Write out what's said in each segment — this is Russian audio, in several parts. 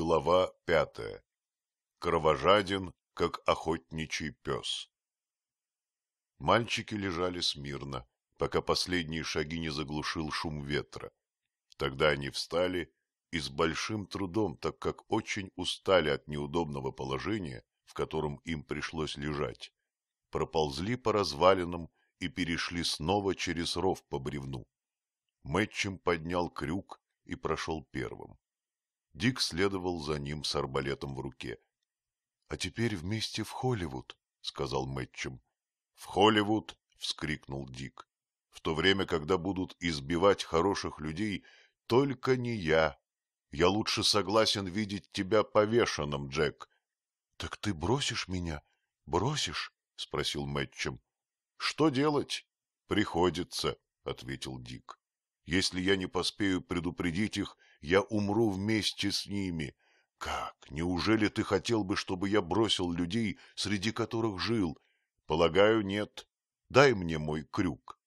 Глава пятая. Кровожаден, как охотничий пес. Мальчики лежали смирно, пока последние шаги не заглушил шум ветра. Тогда они встали и с большим трудом, так как очень устали от неудобного положения, в котором им пришлось лежать, проползли по развалинам и перешли снова через ров по бревну. Мэтчем поднял крюк и прошел первым. Дик следовал за ним с арбалетом в руке. — А теперь вместе в Холливуд, — сказал Мэтчем. — В Холливуд! — вскрикнул Дик. — В то время, когда будут избивать хороших людей, только не я. Я лучше согласен видеть тебя повешенным, Джек. — Так ты бросишь меня? Бросишь? — спросил Мэтчем. — Что делать? — Приходится, — ответил Дик. — Если я не поспею предупредить их, — я умру вместе с ними. Как? Неужели ты хотел бы, чтобы я бросил людей, среди которых жил? Полагаю, нет. Дай мне мой крюк.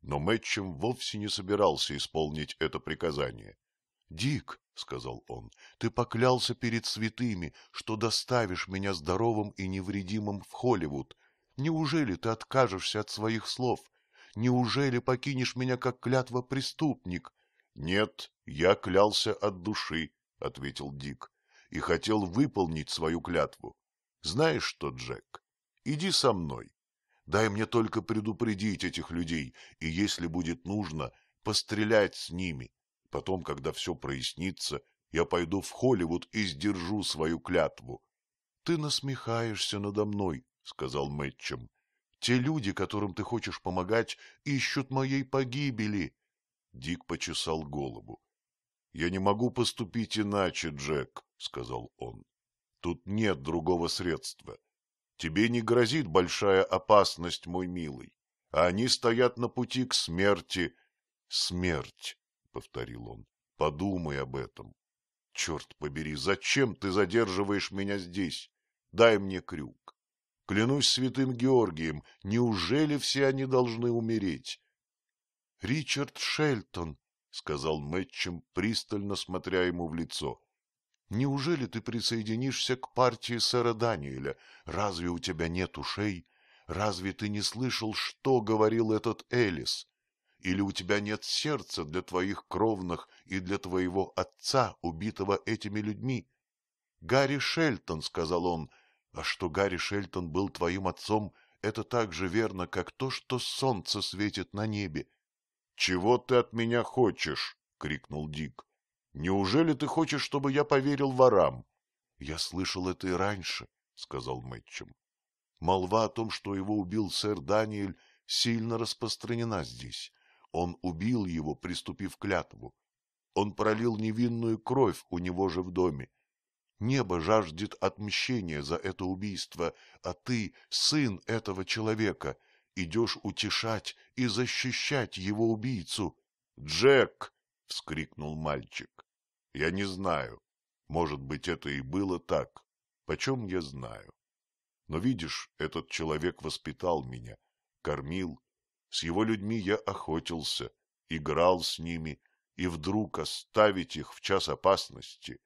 Но Мэтчем вовсе не собирался исполнить это приказание. — Дик, — сказал он, — ты поклялся перед святыми, что доставишь меня здоровым и невредимым в Холливуд. Неужели ты откажешься от своих слов? Неужели покинешь меня как клятва преступник? — Нет, я клялся от души, — ответил Дик, — и хотел выполнить свою клятву. Знаешь что, Джек, иди со мной. Дай мне только предупредить этих людей, и, если будет нужно, пострелять с ними. Потом, когда все прояснится, я пойду в Холливуд и сдержу свою клятву. — Ты насмехаешься надо мной, — сказал Мэтчем. — Те люди, которым ты хочешь помогать, ищут моей погибели. Дик почесал голову. — Я не могу поступить иначе, Джек, — сказал он. — Тут нет другого средства. Тебе не грозит большая опасность, мой милый, а они стоят на пути к смерти. — Смерть, — повторил он, — подумай об этом. Черт побери, зачем ты задерживаешь меня здесь? Дай мне крюк. Клянусь святым Георгием, неужели все они должны умереть? — Ричард Шельтон, — сказал Мэтчем, пристально смотря ему в лицо. — Неужели ты присоединишься к партии сэра Даниэля? Разве у тебя нет ушей? Разве ты не слышал, что говорил этот Элис? Или у тебя нет сердца для твоих кровных и для твоего отца, убитого этими людьми? — Гарри Шельтон, — сказал он, — а что Гарри Шельтон был твоим отцом, — это так же верно, как то, что солнце светит на небе. «Чего ты от меня хочешь?» — крикнул Дик. «Неужели ты хочешь, чтобы я поверил ворам?» «Я слышал это и раньше», — сказал Мэтчем. «Молва о том, что его убил сэр Даниэль, сильно распространена здесь. Он убил его, приступив клятву. Он пролил невинную кровь у него же в доме. Небо жаждет отмщения за это убийство, а ты — сын этого человека, идешь утешать и защищать его убийцу. — Джек! — вскрикнул мальчик. — Я не знаю. Может быть, это и было так. Почем я знаю? Но видишь, этот человек воспитал меня, кормил. С его людьми я охотился, играл с ними, и вдруг оставить их в час опасности.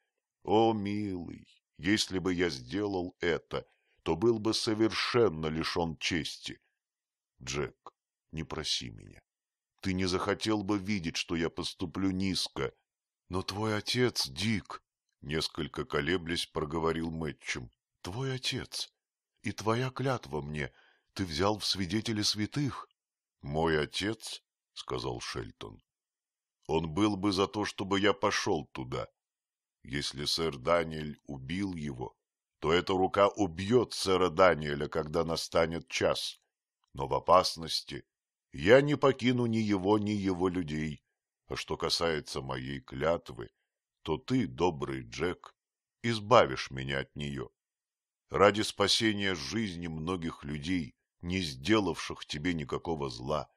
О, милый, если бы я сделал это, то был бы совершенно лишен чести. Джек, не проси меня. Ты не захотел бы видеть, что я поступлю низко. Но твой отец, Дик, несколько колеблясь, проговорил Мэтчем. Твой отец и твоя клятва мне ты взял в свидетели святых. Мой отец, сказал Шельтон. Он был бы за то, чтобы я пошел туда. Если сэр Даниэль убил его, то эта рука убьет сэра Даниэля, когда настанет час но в опасности я не покину ни его, ни его людей. А что касается моей клятвы, то ты, добрый Джек, избавишь меня от нее. Ради спасения жизни многих людей, не сделавших тебе никакого зла,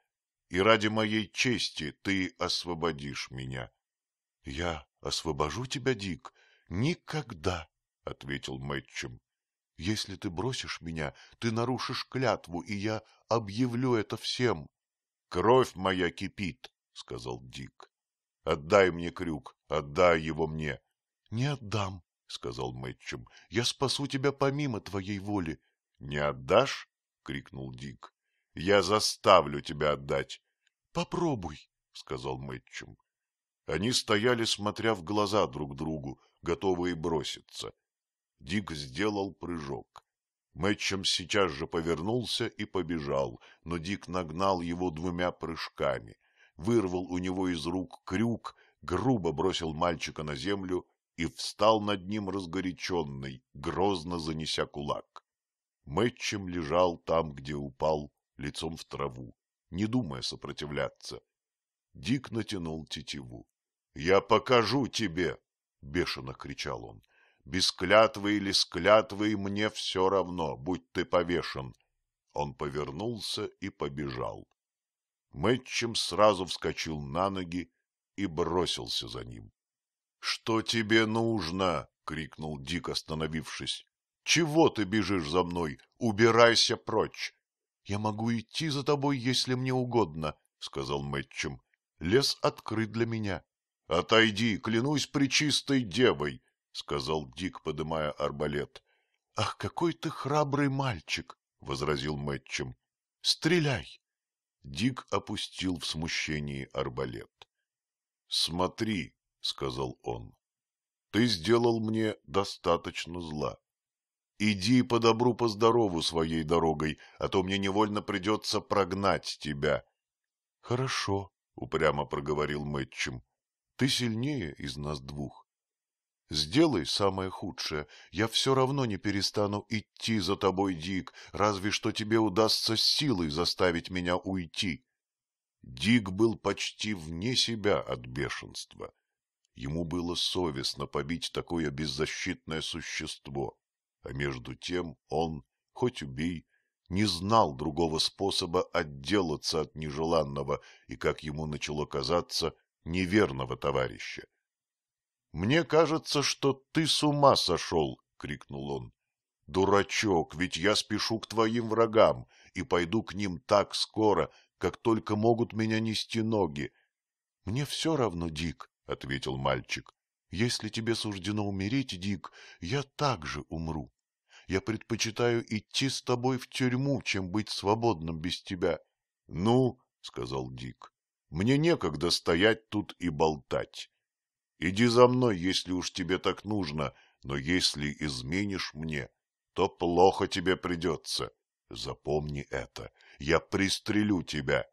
и ради моей чести ты освободишь меня. — Я освобожу тебя, Дик, никогда, — ответил Мэтчем. Если ты бросишь меня, ты нарушишь клятву, и я объявлю это всем. — Кровь моя кипит, — сказал Дик. — Отдай мне крюк, отдай его мне. — Не отдам, — сказал Мэтчем. — Я спасу тебя помимо твоей воли. — Не отдашь? — крикнул Дик. — Я заставлю тебя отдать. — Попробуй, — сказал Мэтчем. Они стояли, смотря в глаза друг другу, готовые броситься. — Дик сделал прыжок. Мэтчем сейчас же повернулся и побежал, но Дик нагнал его двумя прыжками, вырвал у него из рук крюк, грубо бросил мальчика на землю и встал над ним разгоряченный, грозно занеся кулак. Мэтчем лежал там, где упал, лицом в траву, не думая сопротивляться. Дик натянул тетиву. — Я покажу тебе! — бешено кричал он без клятвы или с клятвой мне все равно, будь ты повешен. Он повернулся и побежал. Мэтчем сразу вскочил на ноги и бросился за ним. — Что тебе нужно? — крикнул Дик, остановившись. — Чего ты бежишь за мной? Убирайся прочь! — Я могу идти за тобой, если мне угодно, — сказал Мэтчем. — Лес открыт для меня. — Отойди, клянусь причистой девой! сказал Дик, подымая арбалет. — Ах, какой ты храбрый мальчик! — возразил Мэтчем. — Стреляй! Дик опустил в смущении арбалет. — Смотри, — сказал он, — ты сделал мне достаточно зла. Иди по добру, по здорову своей дорогой, а то мне невольно придется прогнать тебя. — Хорошо, — упрямо проговорил Мэтчем. — Ты сильнее из нас двух. Сделай самое худшее, я все равно не перестану идти за тобой, Дик, разве что тебе удастся силой заставить меня уйти. Дик был почти вне себя от бешенства. Ему было совестно побить такое беззащитное существо, а между тем он, хоть убей, не знал другого способа отделаться от нежеланного и, как ему начало казаться, неверного товарища. — Мне кажется, что ты с ума сошел, — крикнул он. — Дурачок, ведь я спешу к твоим врагам и пойду к ним так скоро, как только могут меня нести ноги. — Мне все равно, Дик, — ответил мальчик. — Если тебе суждено умереть, Дик, я также умру. Я предпочитаю идти с тобой в тюрьму, чем быть свободным без тебя. — Ну, — сказал Дик, — мне некогда стоять тут и болтать. Иди за мной, если уж тебе так нужно, но если изменишь мне, то плохо тебе придется. Запомни это, я пристрелю тебя.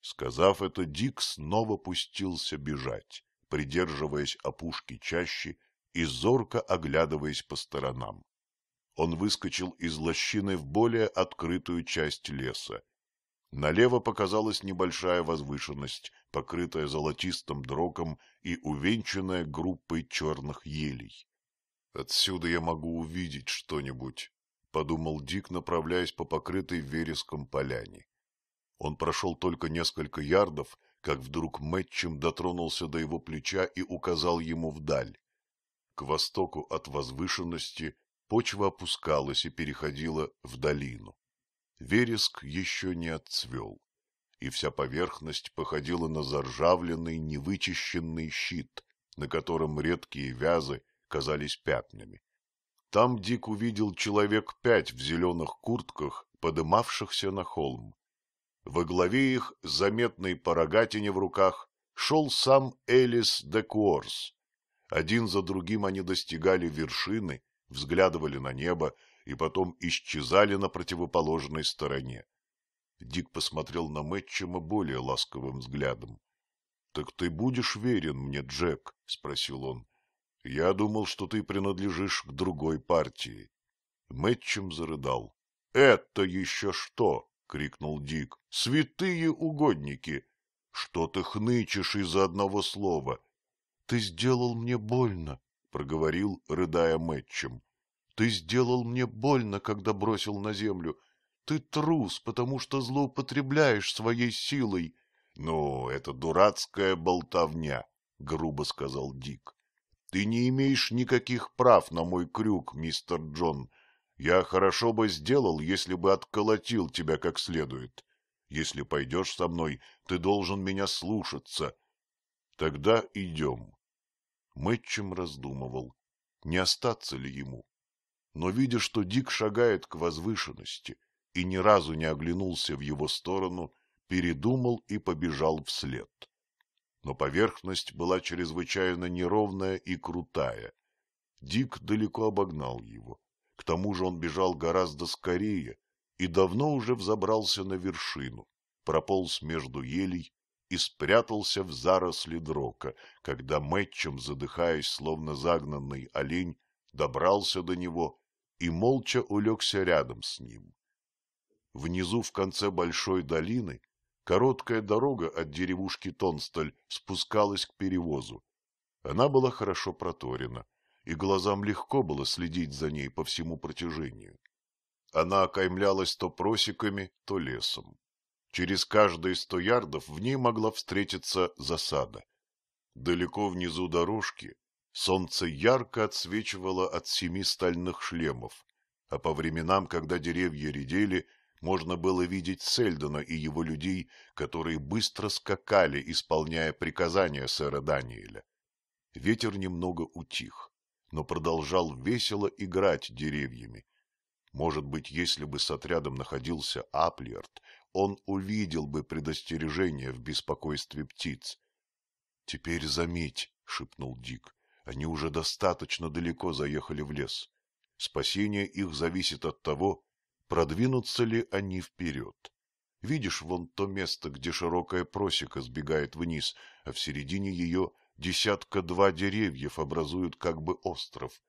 Сказав это, Дик снова пустился бежать, придерживаясь опушки чаще и зорко оглядываясь по сторонам. Он выскочил из лощины в более открытую часть леса Налево показалась небольшая возвышенность, покрытая золотистым дроком и увенчанная группой черных елей. «Отсюда я могу увидеть что-нибудь», — подумал Дик, направляясь по покрытой вереском поляне. Он прошел только несколько ярдов, как вдруг Мэтчем дотронулся до его плеча и указал ему вдаль. К востоку от возвышенности почва опускалась и переходила в долину. Вереск еще не отцвел, и вся поверхность походила на заржавленный, невычищенный щит, на котором редкие вязы казались пятнами. Там Дик увидел человек пять в зеленых куртках, подымавшихся на холм. Во главе их, заметной по рогатине в руках, шел сам Элис де Куорс. Один за другим они достигали вершины, взглядывали на небо и потом исчезали на противоположной стороне. Дик посмотрел на Мэтчема более ласковым взглядом. — Так ты будешь верен мне, Джек? — спросил он. — Я думал, что ты принадлежишь к другой партии. Мэтчем зарыдал. — Это еще что? — крикнул Дик. — Святые угодники! Что ты хнычешь из-за одного слова? — Ты сделал мне больно, — проговорил, рыдая Мэтчем. Ты сделал мне больно, когда бросил на землю. Ты трус, потому что злоупотребляешь своей силой. — Ну, это дурацкая болтовня, — грубо сказал Дик. — Ты не имеешь никаких прав на мой крюк, мистер Джон. Я хорошо бы сделал, если бы отколотил тебя как следует. Если пойдешь со мной, ты должен меня слушаться. Тогда идем. Мэтчем раздумывал, не остаться ли ему но, видя, что Дик шагает к возвышенности и ни разу не оглянулся в его сторону, передумал и побежал вслед. Но поверхность была чрезвычайно неровная и крутая. Дик далеко обогнал его. К тому же он бежал гораздо скорее и давно уже взобрался на вершину, прополз между елей и спрятался в заросли дрока, когда Мэтчем, задыхаясь, словно загнанный олень, добрался до него и молча улегся рядом с ним. Внизу в конце большой долины короткая дорога от деревушки Тонсталь спускалась к перевозу. Она была хорошо проторена, и глазам легко было следить за ней по всему протяжению. Она окаймлялась то просеками, то лесом. Через каждые сто ярдов в ней могла встретиться засада. Далеко внизу дорожки Солнце ярко отсвечивало от семи стальных шлемов, а по временам, когда деревья редели, можно было видеть Сельдона и его людей, которые быстро скакали, исполняя приказания сэра Даниэля. Ветер немного утих, но продолжал весело играть деревьями. Может быть, если бы с отрядом находился Аплиард, он увидел бы предостережение в беспокойстве птиц. — Теперь заметь, — шепнул Дик, они уже достаточно далеко заехали в лес. Спасение их зависит от того, продвинутся ли они вперед. Видишь вон то место, где широкая просека сбегает вниз, а в середине ее десятка-два деревьев образуют как бы остров.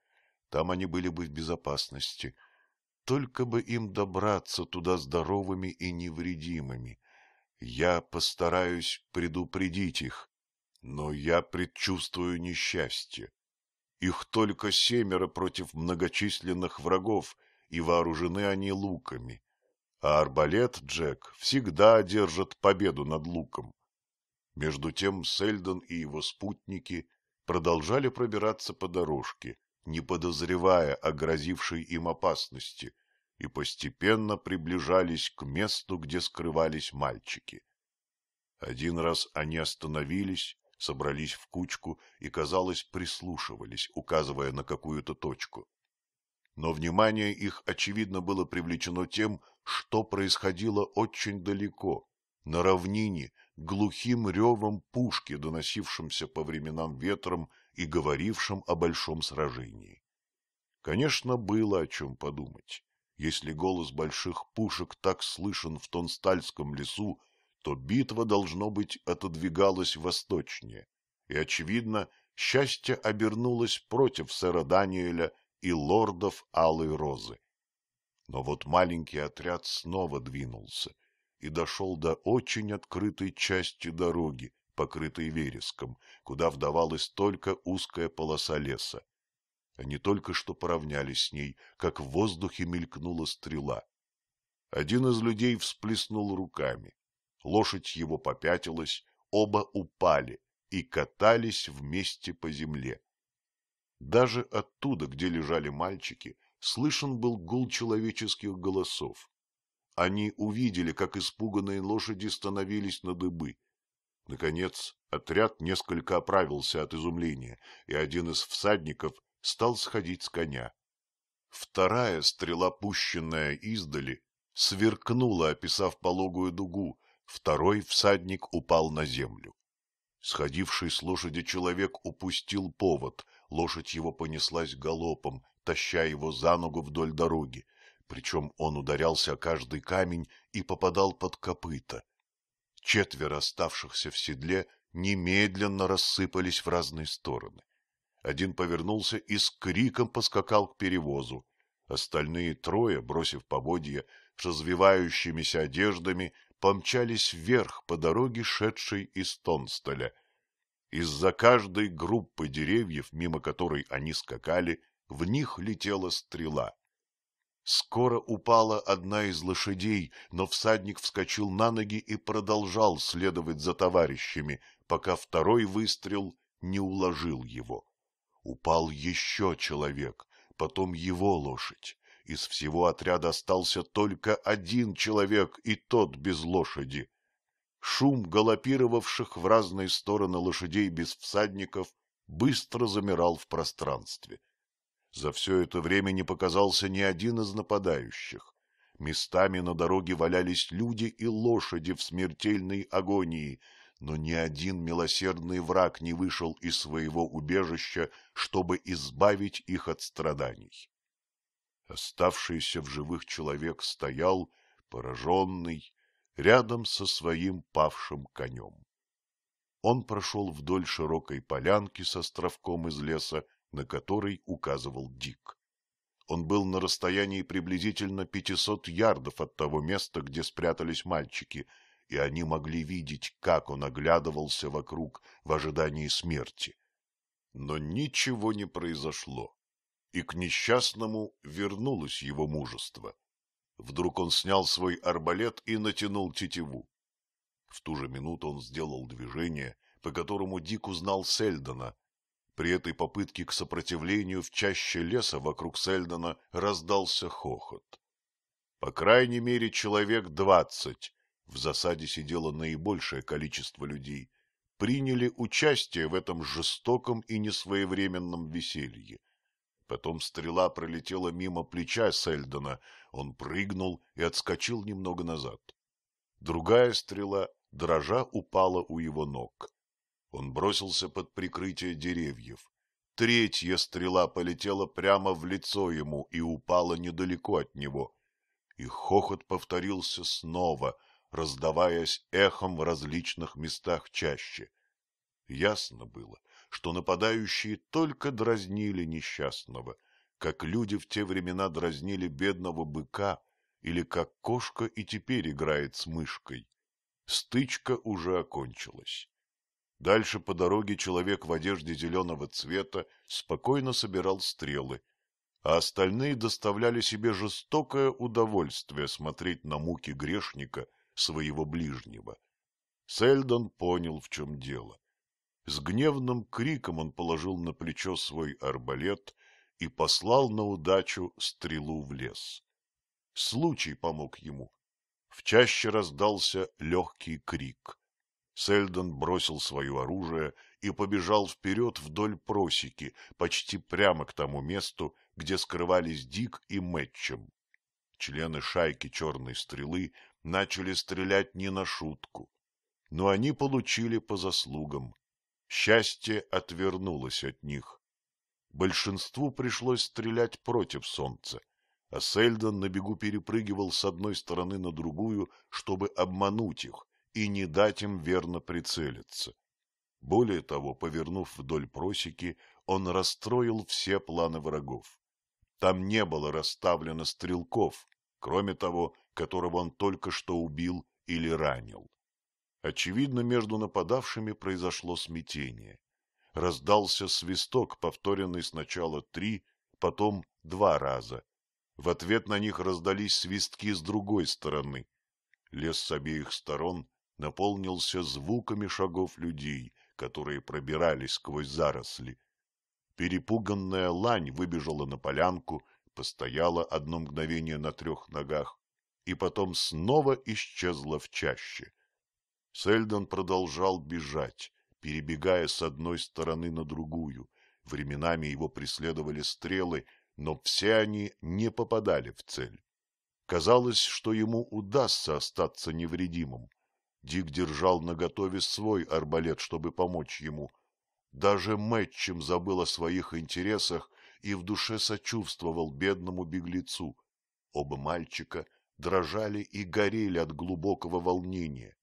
Там они были бы в безопасности. Только бы им добраться туда здоровыми и невредимыми. Я постараюсь предупредить их. Но я предчувствую несчастье. Их только семеро против многочисленных врагов, и вооружены они луками. А арбалет Джек всегда одержит победу над луком. Между тем Сельдон и его спутники продолжали пробираться по дорожке, не подозревая о грозившей им опасности, и постепенно приближались к месту, где скрывались мальчики. Один раз они остановились собрались в кучку и, казалось, прислушивались, указывая на какую-то точку. Но внимание их, очевидно, было привлечено тем, что происходило очень далеко, на равнине, глухим ревом пушки, доносившимся по временам ветром и говорившим о большом сражении. Конечно, было о чем подумать. Если голос больших пушек так слышен в Тонстальском лесу, то битва, должно быть, отодвигалась восточнее, и, очевидно, счастье обернулось против сэра Даниэля и лордов Алой Розы. Но вот маленький отряд снова двинулся и дошел до очень открытой части дороги, покрытой вереском, куда вдавалась только узкая полоса леса. Они только что поравнялись с ней, как в воздухе мелькнула стрела. Один из людей всплеснул руками. Лошадь его попятилась, оба упали и катались вместе по земле. Даже оттуда, где лежали мальчики, слышен был гул человеческих голосов. Они увидели, как испуганные лошади становились на дыбы. Наконец, отряд несколько оправился от изумления, и один из всадников стал сходить с коня. Вторая стрела, пущенная издали, сверкнула, описав пологую дугу, второй всадник упал на землю. Сходивший с лошади человек упустил повод, лошадь его понеслась галопом, таща его за ногу вдоль дороги, причем он ударялся о каждый камень и попадал под копыта. Четверо оставшихся в седле немедленно рассыпались в разные стороны. Один повернулся и с криком поскакал к перевозу. Остальные трое, бросив поводья, с развивающимися одеждами помчались вверх по дороге, шедшей из Тонстоля. Из-за каждой группы деревьев, мимо которой они скакали, в них летела стрела. Скоро упала одна из лошадей, но всадник вскочил на ноги и продолжал следовать за товарищами, пока второй выстрел не уложил его. Упал еще человек, потом его лошадь. Из всего отряда остался только один человек, и тот без лошади. Шум галопировавших в разные стороны лошадей без всадников быстро замирал в пространстве. За все это время не показался ни один из нападающих. Местами на дороге валялись люди и лошади в смертельной агонии, но ни один милосердный враг не вышел из своего убежища, чтобы избавить их от страданий. Оставшийся в живых человек стоял, пораженный, рядом со своим павшим конем. Он прошел вдоль широкой полянки с островком из леса, на который указывал Дик. Он был на расстоянии приблизительно пятисот ярдов от того места, где спрятались мальчики, и они могли видеть, как он оглядывался вокруг в ожидании смерти. Но ничего не произошло и к несчастному вернулось его мужество. Вдруг он снял свой арбалет и натянул тетиву. В ту же минуту он сделал движение, по которому Дик узнал Сельдона. При этой попытке к сопротивлению в чаще леса вокруг Сельдона раздался хохот. По крайней мере, человек двадцать, в засаде сидело наибольшее количество людей, приняли участие в этом жестоком и несвоевременном веселье. Потом стрела пролетела мимо плеча Сельдона, он прыгнул и отскочил немного назад. Другая стрела, дрожа, упала у его ног. Он бросился под прикрытие деревьев. Третья стрела полетела прямо в лицо ему и упала недалеко от него. И хохот повторился снова, раздаваясь эхом в различных местах чаще. Ясно было, что нападающие только дразнили несчастного, как люди в те времена дразнили бедного быка или как кошка и теперь играет с мышкой. Стычка уже окончилась. Дальше по дороге человек в одежде зеленого цвета спокойно собирал стрелы, а остальные доставляли себе жестокое удовольствие смотреть на муки грешника своего ближнего. Сельдон понял, в чем дело. С гневным криком он положил на плечо свой арбалет и послал на удачу стрелу в лес. Случай помог ему. В чаще раздался легкий крик. Сельдон бросил свое оружие и побежал вперед вдоль просеки, почти прямо к тому месту, где скрывались Дик и Мэтчем. Члены шайки «Черной стрелы» начали стрелять не на шутку, но они получили по заслугам. Счастье отвернулось от них. Большинству пришлось стрелять против солнца, а Сельдон на бегу перепрыгивал с одной стороны на другую, чтобы обмануть их и не дать им верно прицелиться. Более того, повернув вдоль просеки, он расстроил все планы врагов. Там не было расставлено стрелков, кроме того, которого он только что убил или ранил. Очевидно, между нападавшими произошло смятение. Раздался свисток, повторенный сначала три, потом два раза. В ответ на них раздались свистки с другой стороны. Лес с обеих сторон наполнился звуками шагов людей, которые пробирались сквозь заросли. Перепуганная лань выбежала на полянку, постояла одно мгновение на трех ногах и потом снова исчезла в чаще. Сельдон продолжал бежать, перебегая с одной стороны на другую. Временами его преследовали стрелы, но все они не попадали в цель. Казалось, что ему удастся остаться невредимым. Дик держал наготове свой арбалет, чтобы помочь ему. Даже Мэтчем забыл о своих интересах и в душе сочувствовал бедному беглецу. Оба мальчика дрожали и горели от глубокого волнения.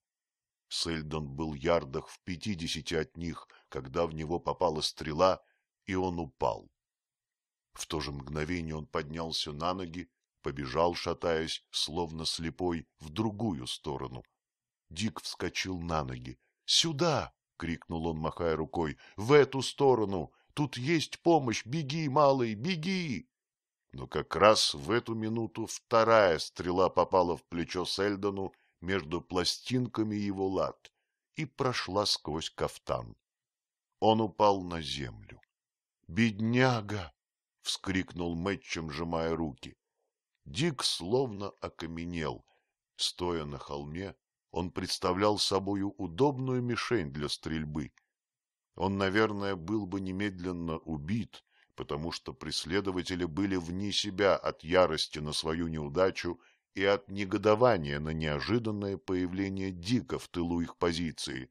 Сельдон был ярдах в пятидесяти от них, когда в него попала стрела, и он упал. В то же мгновение он поднялся на ноги, побежал, шатаясь, словно слепой, в другую сторону. Дик вскочил на ноги. «Сюда!» — крикнул он, махая рукой. «В эту сторону! Тут есть помощь! Беги, малый, беги!» Но как раз в эту минуту вторая стрела попала в плечо Сельдону, между пластинками его лад и прошла сквозь кафтан. Он упал на землю. «Бедняга!» — вскрикнул Мэтчем, сжимая руки. Дик словно окаменел. Стоя на холме, он представлял собою удобную мишень для стрельбы. Он, наверное, был бы немедленно убит, потому что преследователи были вне себя от ярости на свою неудачу и от негодования на неожиданное появление Дика в тылу их позиции.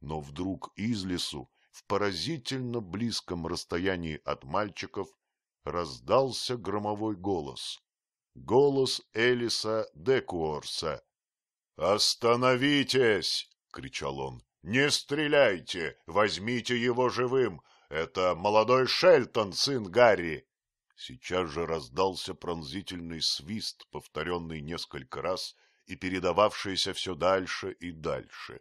Но вдруг из лесу, в поразительно близком расстоянии от мальчиков, раздался громовой голос. Голос Элиса Декуорса. «Остановитесь!» — кричал он. «Не стреляйте! Возьмите его живым! Это молодой Шельтон, сын Гарри!» Сейчас же раздался пронзительный свист, повторенный несколько раз и передававшийся все дальше и дальше.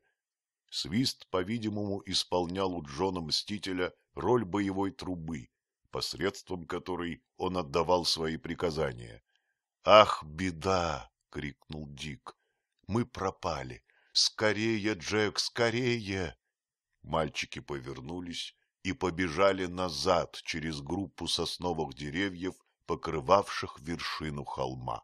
Свист, по-видимому, исполнял у Джона Мстителя роль боевой трубы, посредством которой он отдавал свои приказания. — Ах, беда! — крикнул Дик. — Мы пропали! Скорее, Джек, скорее! Мальчики повернулись и побежали назад через группу сосновых деревьев, покрывавших вершину холма.